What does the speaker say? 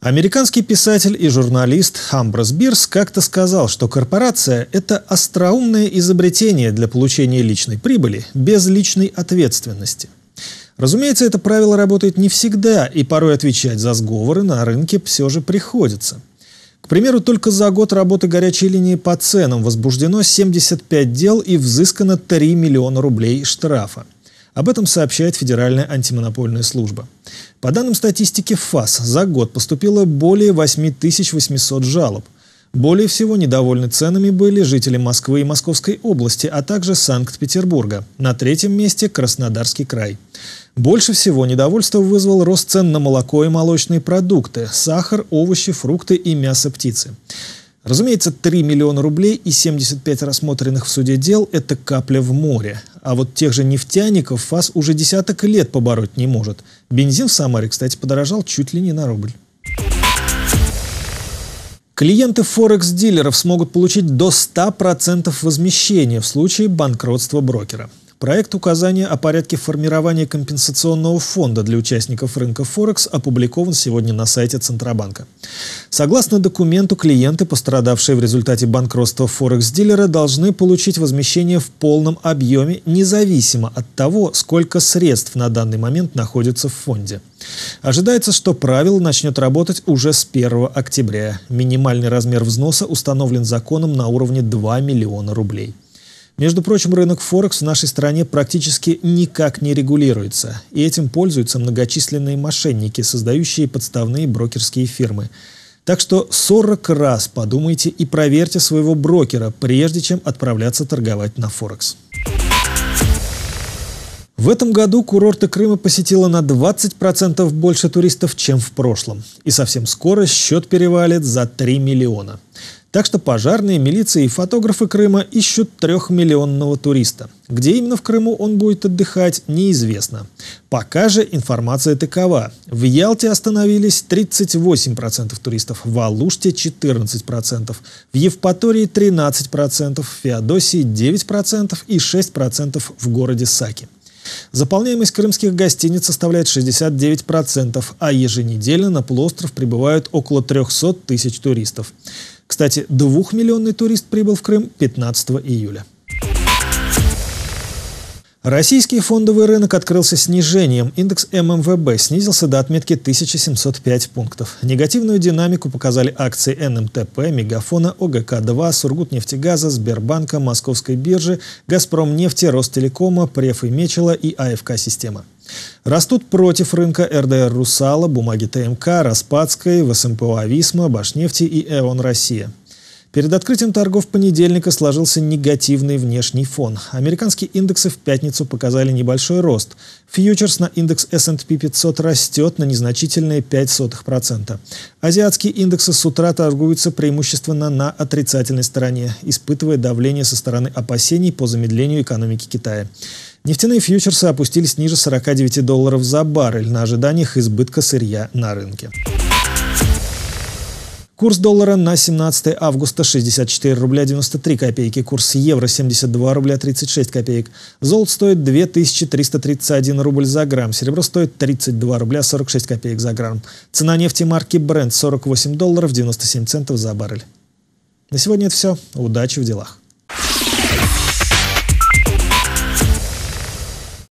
Американский писатель и журналист Хамброс Бирс как-то сказал, что корпорация – это остроумное изобретение для получения личной прибыли без личной ответственности. Разумеется, это правило работает не всегда, и порой отвечать за сговоры на рынке все же приходится. К примеру, только за год работы горячей линии по ценам возбуждено 75 дел и взыскано 3 миллиона рублей штрафа. Об этом сообщает Федеральная антимонопольная служба. По данным статистики ФАС, за год поступило более 8800 жалоб. Более всего недовольны ценами были жители Москвы и Московской области, а также Санкт-Петербурга. На третьем месте Краснодарский край. Больше всего недовольство вызвал рост цен на молоко и молочные продукты, сахар, овощи, фрукты и мясо птицы. Разумеется, 3 миллиона рублей и 75 рассмотренных в суде дел – это капля в море. А вот тех же нефтяников ФАС уже десяток лет побороть не может. Бензин в Самаре, кстати, подорожал чуть ли не на рубль. Клиенты форекс-дилеров смогут получить до 100% возмещения в случае банкротства брокера. Проект указания о порядке формирования компенсационного фонда для участников рынка Форекс опубликован сегодня на сайте Центробанка. Согласно документу, клиенты, пострадавшие в результате банкротства Форекс-дилера, должны получить возмещение в полном объеме, независимо от того, сколько средств на данный момент находится в фонде. Ожидается, что правило начнет работать уже с 1 октября. Минимальный размер взноса установлен законом на уровне 2 миллиона рублей. Между прочим, рынок Форекс в нашей стране практически никак не регулируется, и этим пользуются многочисленные мошенники, создающие подставные брокерские фирмы. Так что 40 раз подумайте и проверьте своего брокера, прежде чем отправляться торговать на Форекс. В этом году курорты Крыма посетило на 20% больше туристов, чем в прошлом. И совсем скоро счет перевалит за 3 миллиона. Так что пожарные, милиция и фотографы Крыма ищут трехмиллионного туриста. Где именно в Крыму он будет отдыхать, неизвестно. Пока же информация такова. В Ялте остановились 38% туристов, в Алуште 14%, в Евпатории 13%, в Феодосии 9% и 6% в городе Саки. Заполняемость крымских гостиниц составляет 69%, а еженедельно на полуостров прибывают около 300 тысяч туристов. Кстати, двухмиллионный турист прибыл в Крым 15 июля. Российский фондовый рынок открылся снижением. Индекс ММВБ снизился до отметки 1705 пунктов. Негативную динамику показали акции НМТП, Мегафона, ОГК-2, Сургутнефтегаза, Сбербанка, Московской биржи, Газпромнефти, Ростелекома, и Мечела и АФК-система. Растут против рынка РДР «Русала», бумаги ТМК, Распадской, ВСМПО «Ависма», Башнефти и «Эон Россия». Перед открытием торгов понедельника сложился негативный внешний фон. Американские индексы в пятницу показали небольшой рост. Фьючерс на индекс S&P 500 растет на незначительные 0,05%. Азиатские индексы с утра торгуются преимущественно на отрицательной стороне, испытывая давление со стороны опасений по замедлению экономики Китая. Нефтяные фьючерсы опустились ниже 49 долларов за баррель на ожиданиях избытка сырья на рынке. Курс доллара на 17 августа 64 рубля 93 копейки. Курс евро 72 рубля 36 копеек. Золото стоит 2331 рубль за грамм. Серебро стоит 32 рубля 46 копеек за грамм. Цена нефти марки Brent 48 долларов 97 центов за баррель. На сегодня это все. Удачи в делах.